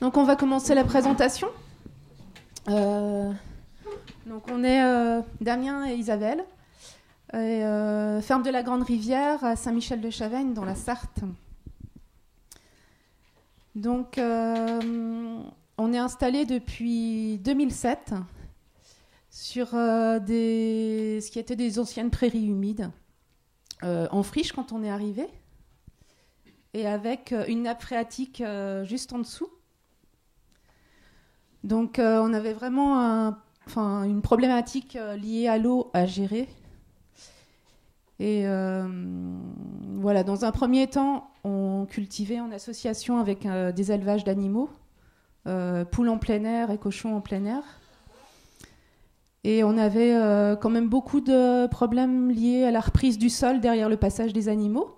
Donc on va commencer la présentation. Euh, donc on est euh, Damien et Isabelle, euh, ferme de la Grande Rivière à Saint-Michel-de-Chavagne dans la Sarthe. Donc on est installé depuis 2007 sur ce qui était des anciennes prairies humides, en friche quand on est arrivé, et avec une nappe phréatique juste en dessous donc euh, on avait vraiment une problématique euh, liée à l'eau à gérer. Et euh, voilà, dans un premier temps, on cultivait en association avec des élevages d'animaux, poules en plein air et cochons en plein air. Et on avait quand même beaucoup de problèmes liés à la reprise du sol derrière le passage des animaux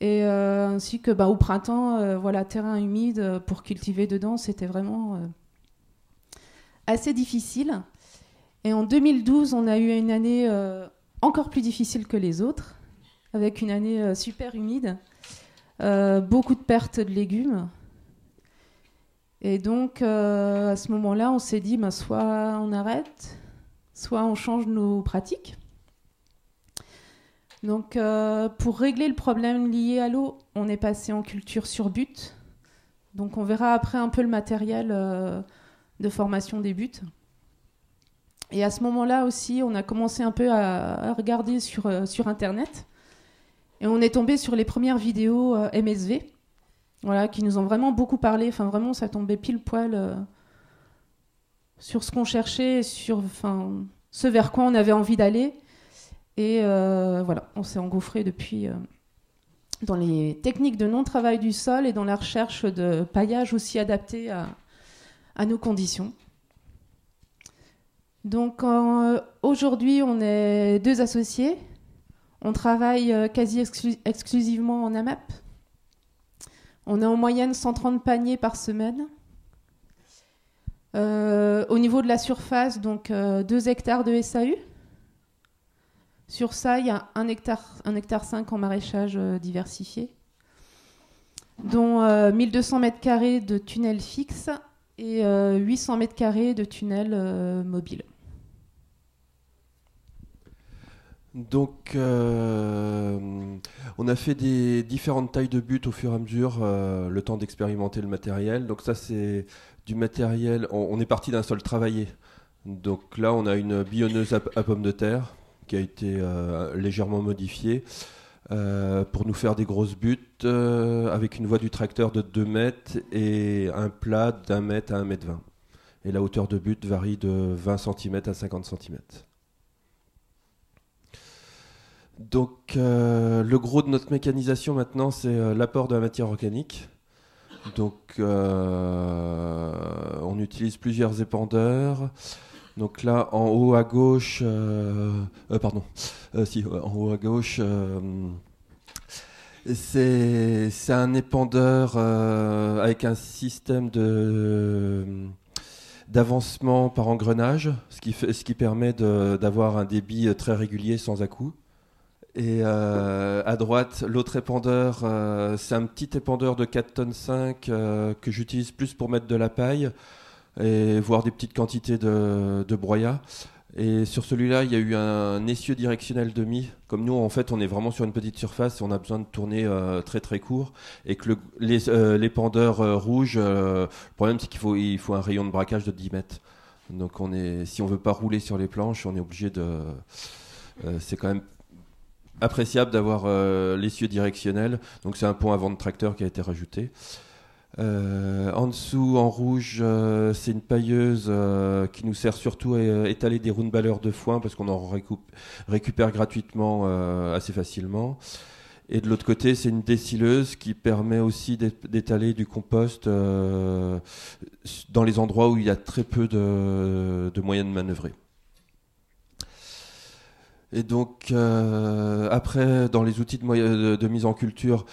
et ainsi que bah, au printemps, voilà, terrain humide pour cultiver dedans, c'était vraiment assez difficile. Et en 2012, on a eu une année euh, encore plus difficile que les autres, avec une année euh, super humide, euh, beaucoup de pertes de légumes. Et donc, à ce moment-là, on s'est dit, ben, soit on arrête, soit on change nos pratiques. Donc, pour régler le problème lié à l'eau, on est passé en culture sur but. Donc, on verra après un peu le matériel de formation buts. Et à ce moment-là aussi, on a commencé un peu à, regarder sur, euh, sur Internet. Et on est tombé sur les premières vidéos euh, MSV, voilà, qui nous ont vraiment beaucoup parlé. Enfin, vraiment, ça tombait pile poil euh, sur ce qu'on cherchait, sur enfin, ce vers quoi on avait envie d'aller. Et voilà, on s'est engouffré depuis dans les techniques de non-travail du sol et dans la recherche de paillage aussi adapté à, à nos conditions. Donc euh, aujourd'hui, on est deux associés. On travaille euh, quasi exclusivement en AMAP. On a en moyenne 130 paniers par semaine. Euh, au niveau de la surface, donc 2 hectares de SAU. Sur ça, il y a 1 hectare, hectare 5 en maraîchage diversifié, dont 1200 m carrés de tunnels fixes et 800 euh, mètres carrés de tunnels euh, mobiles. Donc, euh, on a fait des différentes tailles de buts au fur et à mesure, le temps d'expérimenter le matériel. Donc ça, c'est du matériel. On, est parti d'un sol travaillé. Donc là, on a une billonneuse à, pomme pommes de terre qui a été légèrement modifiée. Euh, pour nous faire des grosses buttes euh, avec une voie du tracteur de 2 mètres et un plat d'un mètre à 1 mètre 20. Et la hauteur de but varie de 20 cm à 50 cm. Donc euh, le gros de notre mécanisation maintenant, c'est l'apport de la matière organique. Donc on utilise plusieurs épandeurs. Donc là, en haut à gauche, euh, euh, pardon, euh, si, en haut à gauche, c'est un épandeur avec un système de d'avancement par engrenage, ce qui, ce qui permet d'avoir un débit très régulier sans à coups Et à droite, l'autre épandeur, c'est un petit épandeur de 4,5 tonnes que j'utilise plus pour mettre de la paille et voire des petites quantités de, de broyat. Et sur celui-là, il y a eu un essieu directionnel demi. Comme nous, en fait, on est vraiment sur une petite surface, on a besoin de tourner euh, très très court. Et que euh, les, pendeurs euh, rouges, le problème c'est qu'il faut, il faut un rayon de braquage de 10 mètres. Donc on est, si on veut pas rouler sur les planches, on est obligé de... c'est quand même appréciable d'avoir l'essieu directionnel. Donc c'est un pont avant de tracteur qui a été rajouté. Euh, en dessous, en rouge, euh, c'est une pailleuse euh, qui nous sert surtout à étaler des roundballers de foin parce qu'on en récupère gratuitement assez facilement. Et de l'autre côté, c'est une décileuse qui permet aussi d'étaler du compost dans les endroits où il y a très peu de, moyens de manœuvrer. Et donc, après, dans les outils de mise en culture,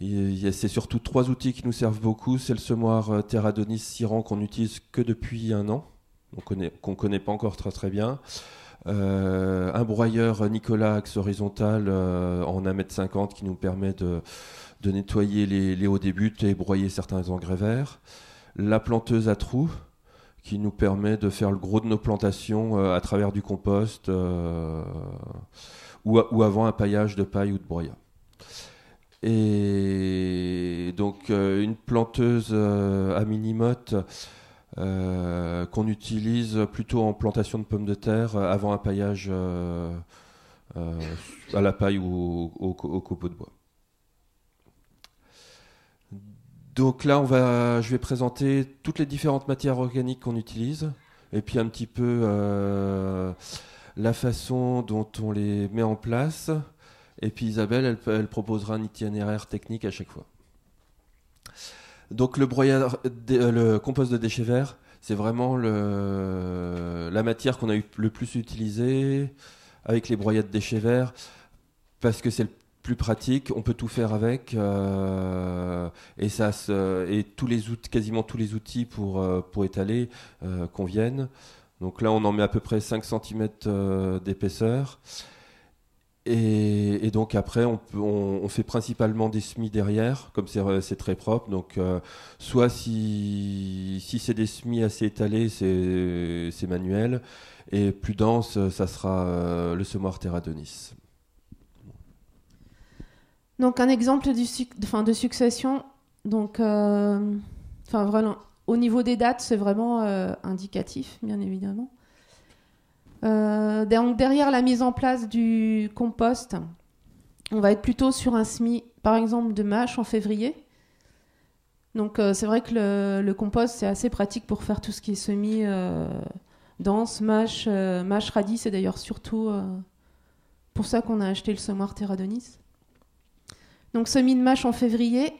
c'est surtout trois outils qui nous servent beaucoup. C'est le semoir euh, Terradonis Siran qu'on utilise que depuis un an, qu'on ne connaît pas encore très très bien. Euh, un broyeur euh, Nicolas axe horizontal en 1m50 qui nous permet de, nettoyer les, hauts débuts et broyer certains engrais verts. La planteuse à trous qui nous permet de faire le gros de nos plantations à travers du compost ou, ou, avant un paillage de paille ou de broyat. Et donc euh, une planteuse euh, à minimote euh, qu'on utilise plutôt en plantation de pommes de terre avant un paillage à la paille ou au, copeau de bois. Donc là, on va, je vais présenter toutes les différentes matières organiques qu'on utilise et puis un petit peu la façon dont on les met en place, et puis Isabelle, elle, proposera un itinéraire technique à chaque fois. Donc le broyeur, euh, le compost de déchets verts, c'est vraiment la matière qu'on a eu le plus utilisée avec les broyades de déchets verts parce que c'est le plus pratique, on peut tout faire avec euh, et ça et tous les outils, quasiment tous les outils pour euh, pour étaler conviennent. Donc là, on en met à peu près 5 cm d'épaisseur. Et, donc après, on, fait principalement des semis derrière, comme c'est euh, très propre. Donc euh, soit si, c'est des semis assez étalés, c'est manuel. Et plus dense, euh, ça sera le semoir Terra de Nice. Donc un exemple du de succession. Donc enfin vraiment, au niveau des dates, c'est vraiment indicatif, bien évidemment. Euh, derrière la mise en place du compost, on va être plutôt sur un semis, par exemple, de mâche en février. Donc euh, c'est vrai que le, compost, c'est assez pratique pour faire tout ce qui est semis euh, dense, mâche, mâche radis. C'est d'ailleurs surtout pour ça qu'on a acheté le semoir Terradonis. Donc semis de mâche en février.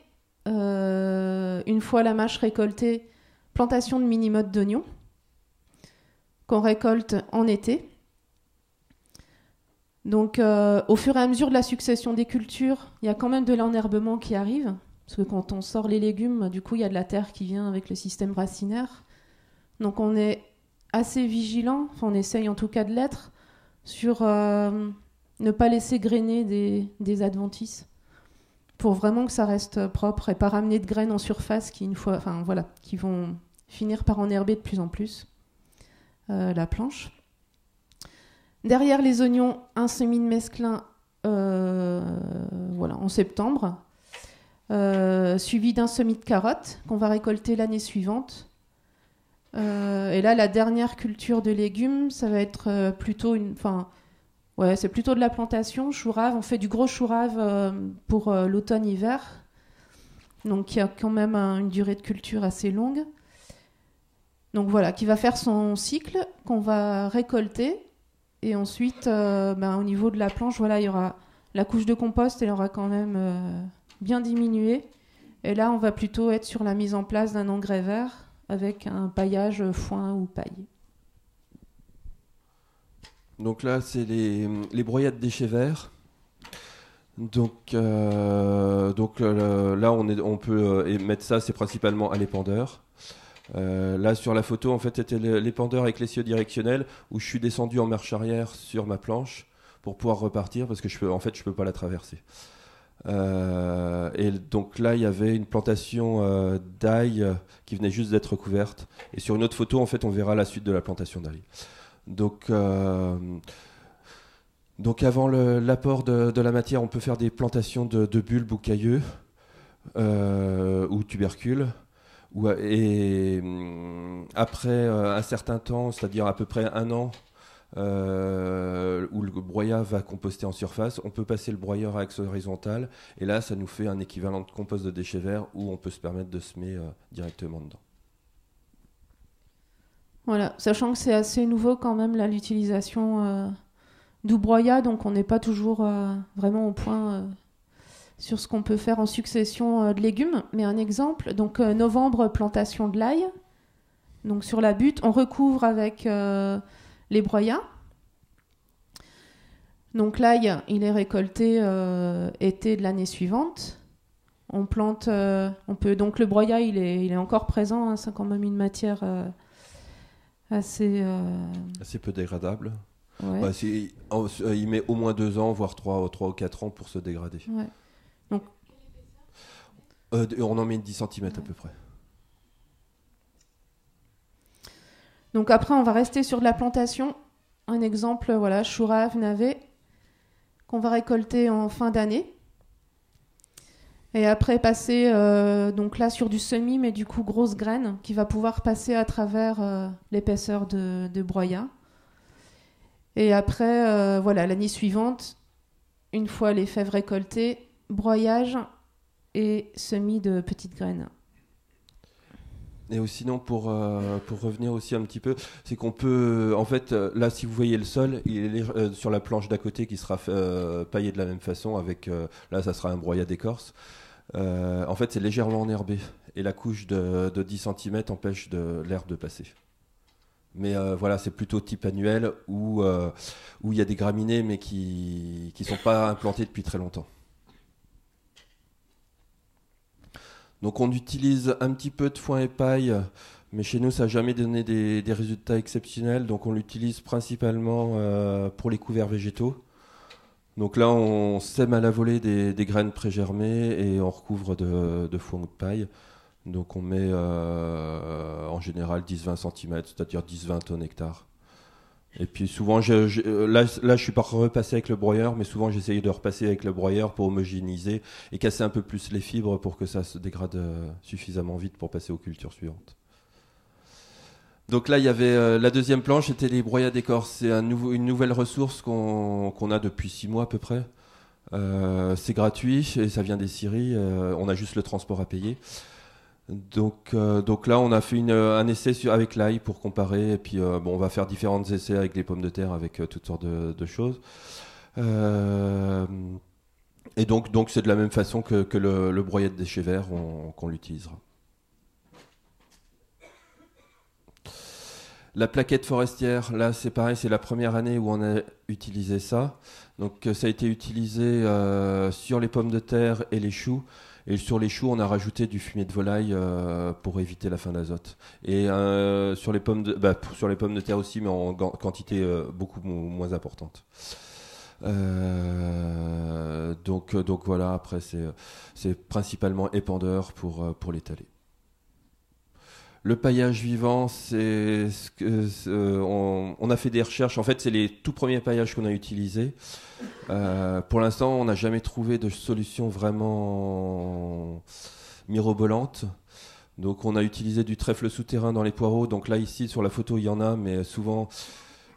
une fois la mâche récoltée, plantation de mini-modes d'oignons qu'on récolte en été. Donc, euh, au fur et à mesure de la succession des cultures, il y a quand même de l'enherbement qui arrive. Parce que quand on sort les légumes, du coup, il y a de la terre qui vient avec le système racinaire. Donc, on est assez vigilant, on essaye en tout cas de l'être, sur euh, ne pas laisser grainer des, des, adventices. Pour vraiment que ça reste propre et pas ramener de graines en surface qui, une fois, enfin, voilà, qui vont finir par enherber de plus en plus. Euh, la planche. Derrière les oignons, un semis de mesclin euh, voilà, en septembre, euh, suivi d'un semis de carottes qu'on va récolter l'année suivante. et là, la dernière culture de légumes, ça va être plutôt une. Enfin, ouais, c'est plutôt de la plantation, chourave. On fait du gros chourave pour l'automne-hiver. Donc, il y a quand même une durée de culture assez longue. Donc voilà, qui va faire son cycle qu'on va récolter. Et ensuite, euh, ben, au niveau de la planche, voilà, il y aura la couche de compost, elle aura quand même euh, bien diminué. Et là, on va plutôt être sur la mise en place d'un engrais vert avec un paillage foin ou paille. Donc là, c'est les, broyades déchets verts. Donc, euh, là, on, peut mettre ça, c'est principalement à l'épandeur. Euh, là, sur la photo, en fait, c'était l'épandeur directionnels où je suis descendu en marche arrière sur ma planche pour pouvoir repartir parce que je peux, en fait, je peux pas la traverser. Euh, et donc là, il y avait une plantation euh, d'ail qui venait juste d'être couverte. Et sur une autre photo, en fait, on verra la suite de la plantation d'ail. Donc, avant l'apport de, la matière, on peut faire des plantations de, de bulbes ou cailleux ou tubercules. Euh, et hum, après euh, un certain temps, c'est-à-dire à peu près un an, euh, où le broyat va composter en surface, on peut passer le broyeur à axe horizontal, et là, ça nous fait un équivalent de compost de déchets verts où on peut se permettre de semer directement dedans. Voilà, sachant que c'est assez nouveau quand même l'utilisation du broyat, donc on n'est pas toujours vraiment au point sur ce qu'on peut faire en succession euh, de légumes. Mais un exemple, donc euh, novembre, plantation de l'ail. Donc sur la butte, on recouvre avec euh, les broyats. Donc l'ail, il est récolté été de l'année suivante. On plante, on peut donc le broyat, il est, il est encore présent. c'est hein, quand même une matière assez assez peu dégradable. Bah, il met au moins deux ans, voire trois, trois ou quatre ans pour se dégrader. Donc, euh, on en met 10 cm à peu près. Donc après, on va rester sur de la plantation. Un exemple, voilà, chourave, navet, qu'on va récolter en fin d'année. Et après, passer euh, donc là sur du semi, mais du coup, grosse graine, qui va pouvoir passer à travers euh, l'épaisseur de, de, broyat. Et après, voilà, l'année suivante, une fois les fèves récoltées, broyage et semis de petites graines. Et sinon, pour, euh, pour revenir aussi un petit peu, c'est qu'on peut, en fait, euh, là, si vous voyez le sol, il est euh, sur la planche d'à côté qui sera paillé paillée de la même façon, avec, là, ça sera un broyat d'écorce en fait, c'est légèrement enherbé, et la couche de, 10 cm empêche de, l'herbe de passer. Mais voilà, c'est plutôt type annuel, où il y a des graminées, mais qui ne sont pas implantées depuis très longtemps. Donc on utilise un petit peu de foin et paille, mais chez nous ça n'a jamais donné des, résultats exceptionnels, donc on l'utilise principalement euh, pour les couverts végétaux. Donc là on sème à la volée des, graines pré-germées et on recouvre de, foin ou de paille. Donc on met euh, en général 10-20 cm, c'est-à-dire 10-20 tonnes hectares. Et puis souvent, je, euh, là, je suis pas repassé avec le broyeur, mais souvent j'essaye de repasser avec le broyeur pour homogénéiser et casser un peu plus les fibres pour que ça se dégrade euh, suffisamment vite pour passer aux cultures suivantes. Donc là, il y avait euh, la deuxième planche, c'était les broyats d'écorce. C'est une nouvelle ressource qu'on a depuis six mois à peu près. c'est gratuit et ça vient des Syries. on a juste le transport à payer. Donc, euh, donc là, on a fait euh, un essai avec l'ail pour comparer. Et puis, euh, on va faire différents essais avec les pommes de terre, avec toutes sortes de, choses. et donc, donc c'est de la même façon que, le, le de déchets verts qu'on l'utilisera. La plaquette forestière, là c'est pareil, c'est la première année où on a utilisé ça. Donc ça a été utilisé sur les pommes de terre et les choux. Et sur les choux, on a rajouté du fumier de volaille euh, pour éviter la fin d'azote. Et euh, sur, les pommes de, bah, sur les pommes de terre aussi, mais en quantité euh, beaucoup moins importante. donc, donc voilà, après, c'est principalement épandeur pour, pour l'étaler. Le paillage vivant, c'est ce que on, a fait des recherches. En fait, c'est les tout premiers paillages qu'on a utilisés. Euh, pour l'instant, on n'a jamais trouvé de solution vraiment mirobolante. Donc, on a utilisé du trèfle souterrain dans les poireaux. Donc là, ici, sur la photo, il y en a, mais souvent,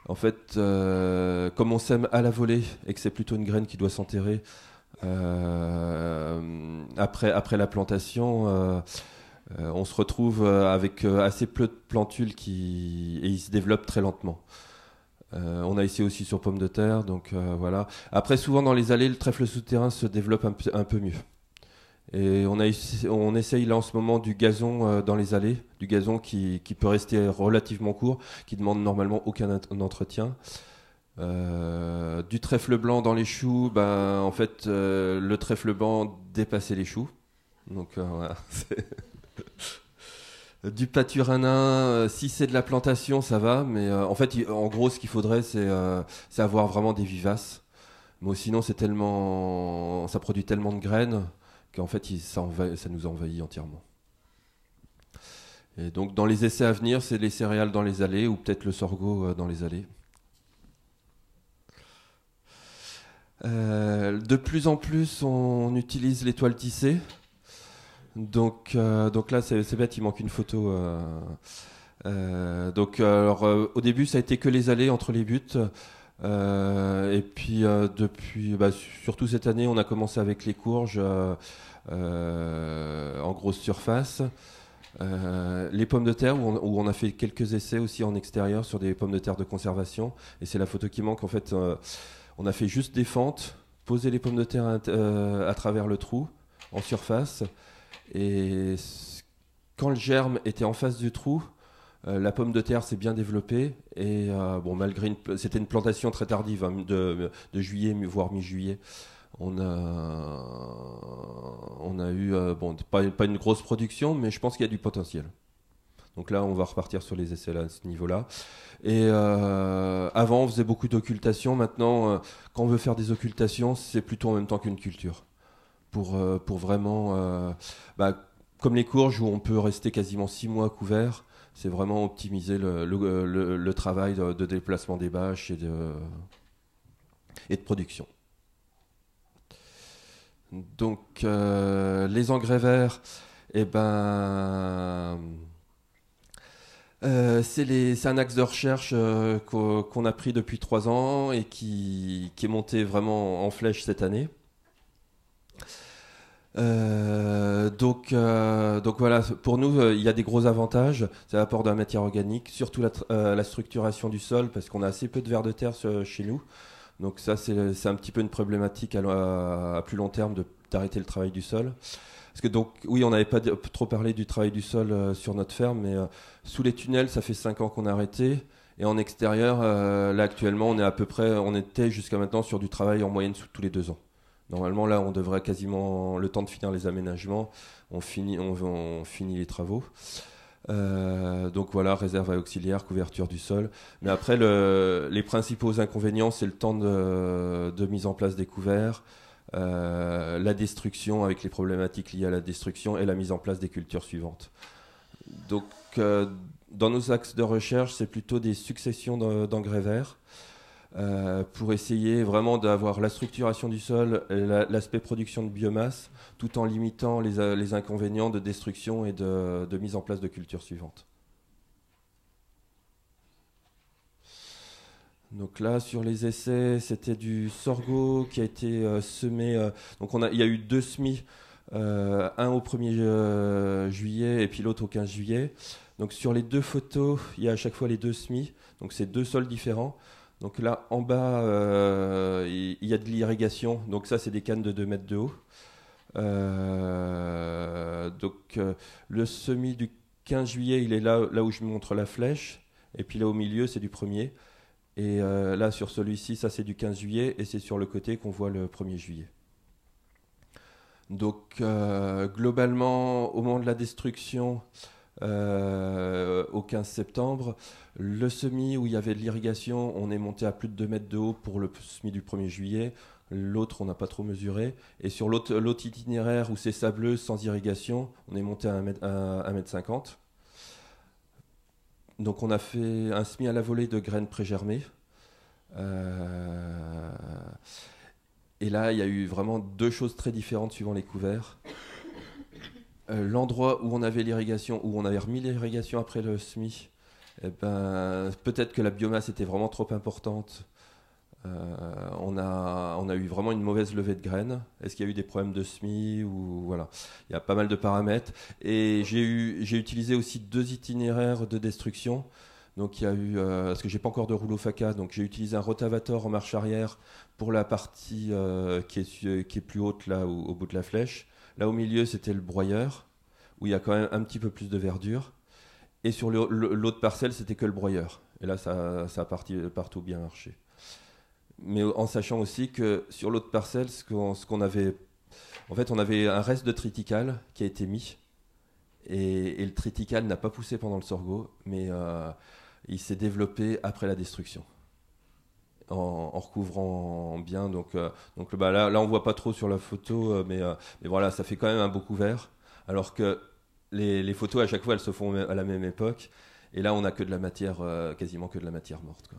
en fait, euh, comme on sème à la volée et que c'est plutôt une graine qui doit s'enterrer euh, après après la plantation euh, on se retrouve euh, avec euh, assez peu de plantules qui et ils se développent très lentement. on a essayé aussi sur pommes de terre, donc voilà. Après, souvent dans les allées, le trèfle souterrain se développe un, peu mieux. Et on, on, essaye là en ce moment du gazon dans les allées, du gazon qui, peut rester relativement court, qui demande normalement aucun entretien. du trèfle blanc dans les choux, ben, en fait, le trèfle blanc dépassait les choux. Donc, du pâturanin, euh, si c'est de la plantation, ça va, mais euh, en fait, en gros, ce qu'il faudrait, euh, c'est avoir vraiment des vivaces. Mais sinon, c'est tellement, ça produit tellement de graines qu'en fait, ça, nous envahit entièrement. Et donc, dans les essais à venir, c'est les céréales dans les allées ou peut-être le sorgho dans les allées. de plus en plus, on utilise l'étoile tissée. tissées. Donc, euh, donc là, c'est bête, il manque une photo. Euh, euh, au début, ça a été que les allées entre les buts. et puis, depuis, bah, surtout cette année, on a commencé avec les courges en grosse surface. les pommes de terre où on, a fait quelques essais aussi en extérieur sur des pommes de terre de conservation et c'est la photo qui manque en fait on a fait juste des fentes poser les pommes de terre à travers le trou en surface et quand le germe était en face du trou, euh, la pomme de terre s'est bien développée et euh, bon malgré c'était une plantation très tardive hein, de, juillet voire mi-juillet. On a, on a eu euh, bon pas, pas, une grosse production mais je pense qu'il y a du potentiel. Donc là on va repartir sur les essais à ce niveau-là. Et avant on faisait beaucoup d'occultations, maintenant quand on veut faire des occultations c'est plutôt en même temps qu'une culture. Euh, pour, vraiment, euh, bah, comme les courges où on peut rester quasiment six mois couvert, c'est vraiment optimiser le, travail de, déplacement des bâches et de, et de production. Donc euh, les engrais verts, eh ben, c'est un axe de recherche qu'on a pris depuis trois ans et qui est monté vraiment en flèche cette année. Euh, donc, euh, donc voilà, pour nous, euh, il y a des gros avantages. C'est l'apport de la matière organique, surtout la, structuration du sol, parce qu'on a assez peu de vers de terre chez nous. Donc ça, c'est un petit peu une problématique à, plus long terme d'arrêter le travail du sol. Parce que donc, oui, on n'avait pas trop parlé du travail du sol sur notre ferme, mais sous les tunnels, ça fait 5 ans qu'on a arrêté. Et en extérieur, là actuellement, on est à peu près, on était jusqu'à maintenant sur du travail en moyenne sous tous les deux ans. Normalement, là, on devrait quasiment le temps de finir les aménagements. On finit, les travaux. Euh, donc voilà, réserve auxiliaire, couverture du sol. Mais après, les principaux inconvénients, c'est le temps de, mise en place des couverts, euh, la destruction avec les problématiques liées à la destruction et la mise en place des cultures suivantes. Donc, euh, dans nos axes de recherche, c'est plutôt des successions d'engrais verts. Euh, pour essayer vraiment d'avoir la structuration du sol, l'aspect production de biomasse, tout en limitant les, euh, inconvénients de destruction et de, mise en place de cultures suivantes. Donc là, sur les essais, c'était du sorgho qui a été euh, semé. donc on a, il y a eu deux semis, un au 1er juillet et puis l'autre au 15 juillet. Donc sur les deux photos, il y a à chaque fois les deux semis. Donc c'est deux sols différents. Donc là, en bas, euh, il y, a de l'irrigation. Donc ça, c'est des cannes de 2 mètres de haut. Euh, donc euh, le semi du 15 juillet, il est là, là où je montre la flèche. Et puis là au milieu, c'est du premier. Et là sur celui-ci, ça c'est du 15 juillet. Et c'est sur le côté qu'on voit le 1er juillet. Donc globalement, au moment de la destruction, euh, au 15 septembre. Le semis où il y avait de l'irrigation, on est monté à plus de 2 mètres de haut pour le semis du 1er juillet. L'autre, on n'a pas trop mesuré. Et sur l'autre itinéraire où c'est sableux, sans irrigation, on est monté à 1 mètre, 50. Donc on a fait un semis à la volée de graines pré-germées. Euh, et là, il y a eu vraiment deux choses très différentes suivant les couverts. Euh, l'endroit où on avait l'irrigation, où on avait remis l'irrigation après le SMI, eh ben, peut-être que la biomasse était vraiment trop importante. Euh, on, a, eu vraiment une mauvaise levée de graines. Est-ce qu'il y a eu des problèmes de SMI ou voilà Il y a pas mal de paramètres. Et j'ai utilisé aussi deux itinéraires de destruction. Donc il y a eu euh, parce que j'ai pas encore de rouleau faca, donc j'ai utilisé un rotavator en marche arrière pour la partie qui, est, qui est plus haute là au bout de la flèche. Là, au milieu, c'était le broyeur, où il y a quand même un petit peu plus de verdure. Et sur l'autre parcelle, c'était que le broyeur. Et là, ça, ça a partout bien marché. Mais en sachant aussi que sur l'autre parcelle, ce qu'on avait. En fait, on avait un reste de triticale qui a été mis. Et, le triticale n'a pas poussé pendant le sorgho, mais euh, il s'est développé après la destruction en, recouvrant bien. Donc, euh, donc bah, là, on voit pas trop sur la photo, euh, euh, mais, voilà, ça fait quand même un beau couvert. Alors que les, photos, à chaque fois, elles se font à la même époque. Et là, on n'a que de la matière, quasiment que de la matière morte.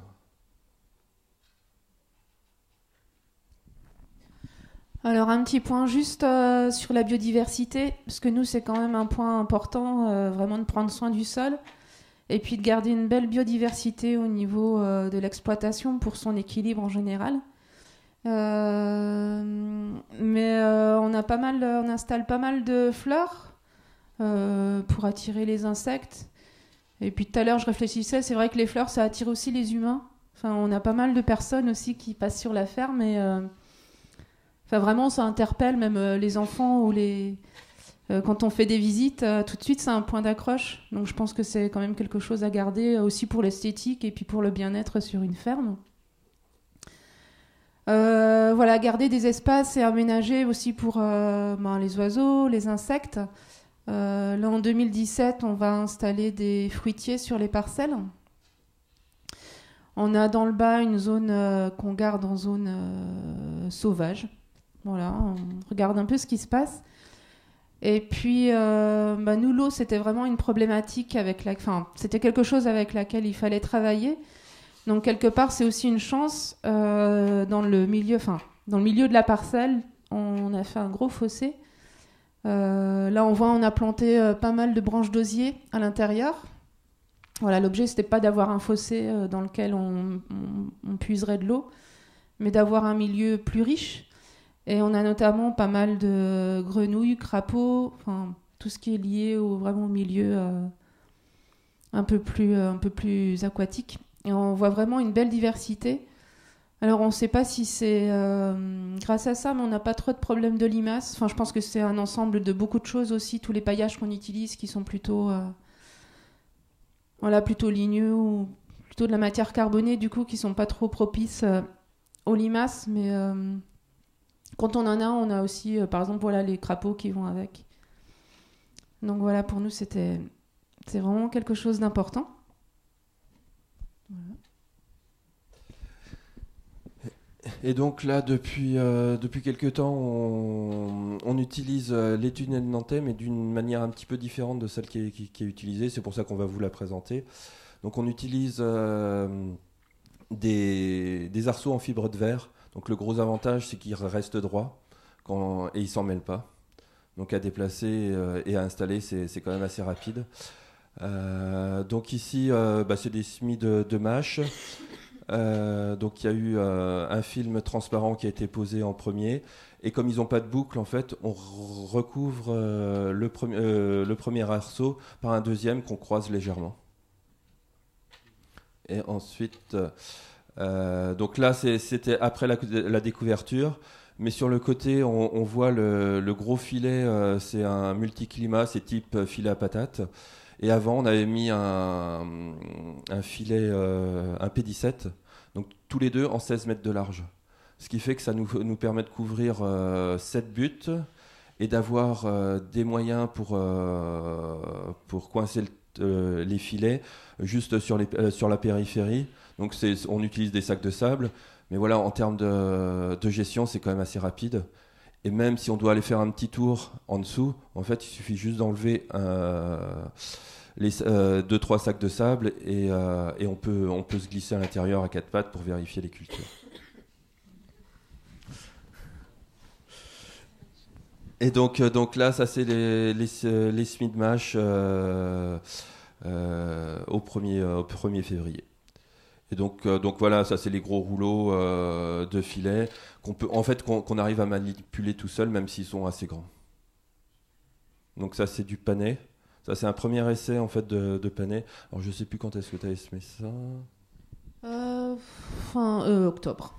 Alors un petit point juste sur la biodiversité, parce que nous c'est quand même un point important, vraiment de prendre soin du sol et puis de garder une belle biodiversité au niveau euh, de l'exploitation pour son équilibre en général. Euh, mais euh, on a pas mal, on installe pas mal de fleurs pour attirer les insectes. Et puis tout à l'heure, je réfléchissais, c'est vrai que les fleurs, ça attire aussi les humains. Enfin, on a pas mal de personnes aussi qui passent sur la ferme et enfin, vraiment, ça interpelle même les enfants ou les, euh, quand on fait des visites, euh, tout de suite, c'est un point d'accroche. Donc je pense que c'est quand même quelque chose à garder euh, aussi pour l'esthétique et puis pour le bien-être sur une ferme. voilà, garder des espaces et aménager aussi pour ben, les oiseaux, les insectes. là, en 2017, on va installer des fruitiers sur les parcelles. On a dans le bas une zone qu'on garde en zone sauvage. Voilà, on regarde un peu ce qui se passe. Et puis, euh, bah, nous, l'eau, c'était vraiment une problématique avec la... Enfin, c'était quelque chose avec laquelle il fallait travailler. Donc, quelque part, c'est aussi une chance euh, dans le milieu... Enfin, dans le milieu de la parcelle, on a fait un gros fossé. Euh, là, on voit, on a planté pas mal de branches d'osier à l'intérieur. Voilà, l'objet, c'était pas d'avoir un fossé dans lequel on puiserait de l'eau, mais d'avoir un milieu plus riche. Et on a notamment pas mal de grenouilles, crapauds, enfin tout ce qui est lié au, vraiment milieu euh, un, peu plus, euh, un peu plus aquatique. Et on voit vraiment une belle diversité. Alors on ne sait pas si c'est euh, grâce à ça, mais on n'a pas trop de problèmes de limaces. Enfin, je pense que c'est un ensemble de beaucoup de choses aussi, tous les paillages qu'on utilise qui sont plutôt, voilà, plutôt ligneux ou plutôt de la matière carbonée, du coup, qui sont pas trop propices aux limaces. Mais quand on en a, on a aussi, euh, par exemple, voilà, les crapauds qui vont avec. Donc voilà, pour nous, c'était c'est vraiment quelque chose d'important. Et donc là, depuis, euh, depuis quelques temps, on, utilise euh, les tunnels nantais, mais d'une manière un petit peu différente de celle qui est, utilisée. C'est pour ça qu'on va vous la présenter. Donc on utilise des arceaux en fibre de verre donc le gros avantage, c'est qu'il reste droit quand, et il s'en mêlent pas. Donc à déplacer euh, et à installer, c'est quand même assez rapide. Euh, donc ici, euh, bah, c'est des semis de, mâches. donc il y a eu un film transparent qui a été posé en premier. Et comme ils n'ont pas de boucle, en fait, on recouvre le, le, premier arceau par un deuxième qu'on croise légèrement. Et ensuite... Euh, donc là, c'était après la, la, découverture. Mais sur le côté, on, voit le, gros filet, euh, c'est un multiclimat, c'est type euh, filet à patate. Et avant, on avait mis un, filet, un P17, donc tous les deux en 16 mètres de large. Ce qui fait que ça nous, permet de couvrir 7 buts et d'avoir des moyens pour, pour coincer les filets juste sur la périphérie. Donc on utilise des sacs de sable, mais voilà, en termes de, gestion, c'est quand même assez rapide. Et même si on doit aller faire un petit tour en dessous, en fait, il suffit juste d'enlever euh, euh deux trois sacs de sable euh, et, on peut on peut se glisser à l'intérieur à quatre pattes pour vérifier les cultures. Et donc, euh, là, ça c'est les, les, les au, au 1er février. Et euh, donc, voilà, ça c'est les gros rouleaux euh, de filet qu'on peut, en fait, qu'on arrive à manipuler tout seul, même s'ils sont assez grands. Donc ça c'est du panais. Ça c'est un premier essai en fait de, de panais. Alors je sais plus quand est-ce que tu as estimé ça. Euh, fin euh, octobre.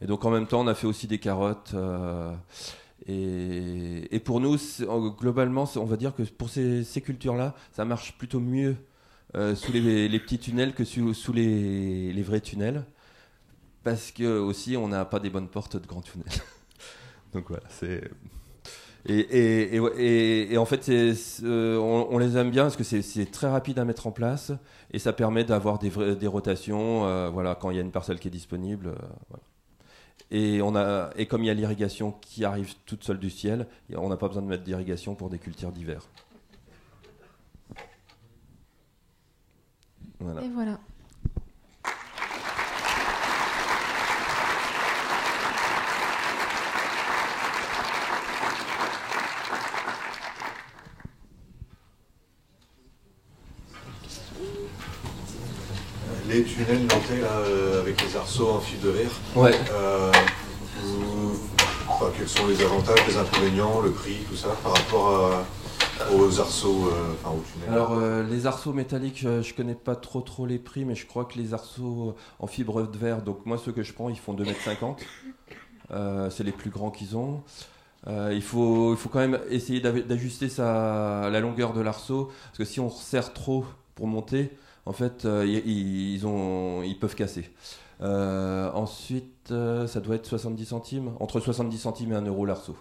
Et donc en même temps, on a fait aussi des carottes. Et, pour nous, globalement, on va dire que pour ces cultures-là, ça marche plutôt mieux euh, sous les, petits tunnels que sous, les, vrais tunnels. Parce que aussi, on n'a pas des bonnes portes de grands tunnels. Donc voilà, c'est. Et, en fait, euh, on, les aime bien parce que c'est très rapide à mettre en place et ça permet d'avoir des, rotations euh, voilà, quand il y a une parcelle qui est disponible. Et, et comme il y a l'irrigation qui arrive toute seule du ciel, on n'a pas besoin de mettre d'irrigation pour des cultures d'hiver. Et voilà. Les tunnels montés euh, avec les arceaux en fil de verre. Ouais. Euh, quels sont les avantages, les inconvénients, le prix, tout ça par rapport à aux arceaux, euh, enfin, aux Alors, euh, les arceaux métalliques, je euh, je connais pas trop trop les prix, mais je crois que les arceaux en fibre de verre, donc moi, ceux que je prends, ils font 2,50 m. c'est les plus grands qu'ils ont. il, faut, il faut quand même essayer d'ajuster sa, la longueur de l'arceau, parce que si on serre trop pour monter, en fait, ils, ont, ils peuvent casser. ensuite, ça doit être 70 centimes, entre 70 centimes et 1 euro l'arceau.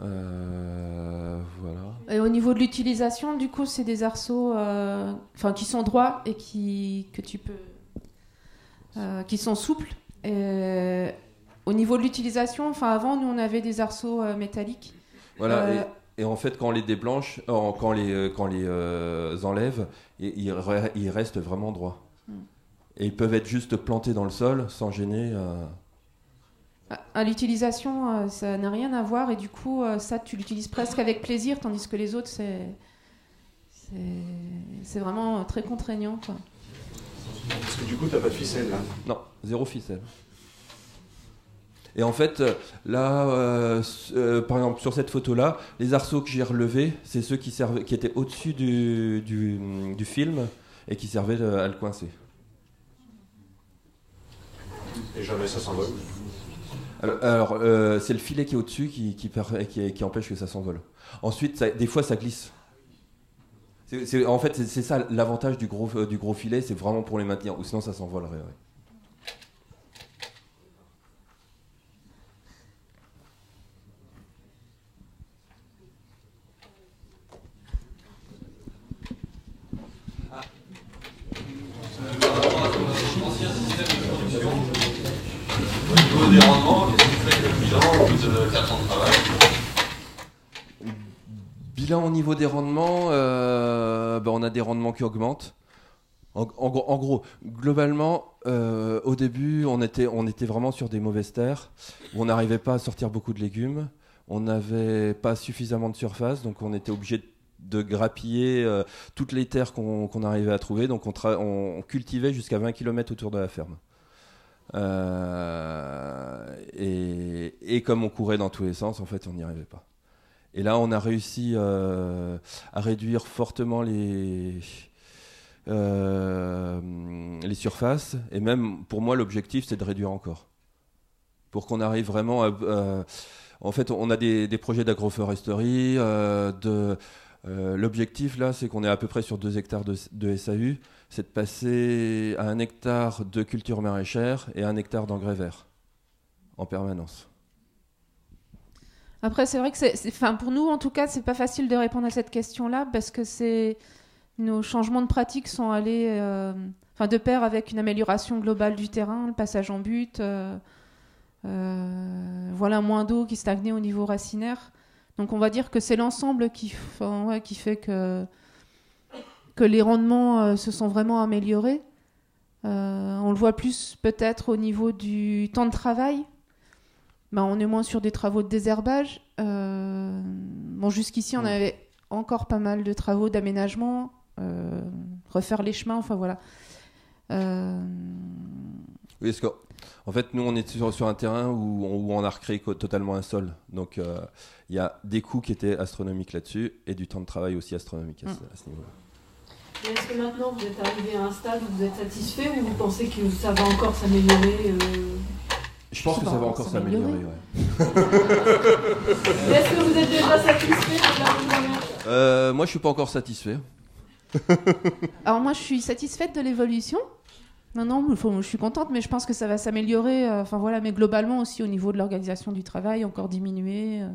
Euh, voilà. Et au niveau de l'utilisation, du coup, c'est des arceaux euh, enfin, qui sont droits et qui, que tu peux, euh, qui sont souples. Et au niveau de l'utilisation, enfin, avant, nous, on avait des arceaux métalliques. Voilà. Et, en fait, quand on les déblanche, quand les, quand les enlève, ils, restent vraiment droits. Hmm. Et ils peuvent être juste plantés dans le sol sans gêner. À l'utilisation, euh, ça n'a rien à voir et du coup, euh, ça, tu l'utilises presque avec plaisir, tandis que les autres, c'est c'est vraiment très contraignant. Parce que du coup, tu n'as pas de ficelle là Non, zéro ficelle. Et en fait, euh, là, par exemple, sur cette photo-là, les arceaux que j'ai relevés, c'est ceux qui, servaient, qui étaient au-dessus du, du, film et qui servaient à le coincer. Et jamais ça s'envole alors, euh, c'est le filet qui est au-dessus qui, qui, empêche que ça s'envole. Ensuite, des fois, ça glisse. en fait, c'est ça l'avantage du gros, euh, du gros filet, c'est vraiment pour les maintenir, ou sinon ça s'envole, bilan, au niveau des rendements, euh, ben, on a des rendements qui augmentent. En, gros, globalement, euh, au début, on était, on était vraiment sur des mauvaises terres on n'arrivait pas à sortir beaucoup de légumes. On n'avait pas suffisamment de surface, donc on était obligé de grappiller euh, toutes les terres qu'on arrivait à trouver. Donc on cultivait jusqu'à 20 km autour de la ferme. Euh, et, comme on courait dans tous les sens, en fait, on n'y arrivait pas. Et là, on a réussi euh, à réduire fortement les, euh, les surfaces. Et même, pour moi, l'objectif, c'est de réduire encore. Pour qu'on arrive vraiment à... en fait, on a des, des projets d'agroforesterie, de euh, l'objectif là, c'est qu'on est à peu près sur 2 hectares de, SAU, c'est de passer à 1 hectare de culture maraîchère et 1 hectare d'engrais verts en permanence. Après, c'est vrai que c'est, pour nous, en tout cas, c'est pas facile de répondre à cette question-là parce que nos changements de pratique sont allés, euh, enfin, de pair avec une amélioration globale du terrain, le passage en but, euh, voilà, moins d'eau qui stagnait au niveau racinaire. Donc on va dire que c'est l'ensemble qui, fait que, les rendements euh, se sont vraiment améliorés. Euh, on le voit plus peut-être au niveau du temps de travail. Ben, on est moins sur des travaux de désherbage. Euh, bon, jusqu'ici, on avait encore pas mal de travaux d'aménagement, refaire les chemins, enfin voilà. Oui, parce qu'en fait, nous, on est sur, un terrain où on, a recréé totalement un sol. Donc, euh, il y a des coûts qui étaient astronomiques là-dessus et du temps de travail aussi astronomique à, ce mm. niveau-là. Est-ce que maintenant vous êtes arrivé à un stade où vous êtes satisfait ou vous pensez que ça va encore s'améliorer euh Je pense que ça va encore s'améliorer, ouais. Est-ce que vous êtes déjà satisfait euh, Moi, je suis pas encore satisfait. Alors moi, je suis satisfaite de l'évolution non, non, je suis contente, mais je pense que ça va s'améliorer. Euh, enfin voilà, mais globalement aussi au niveau de l'organisation du travail, encore diminuer. Euh,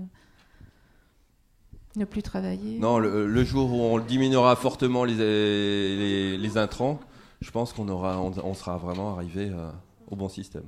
ne plus travailler. Non, le, jour où on diminuera fortement les, les, intrants, je pense qu'on aura, on, sera vraiment arrivé euh, au bon système.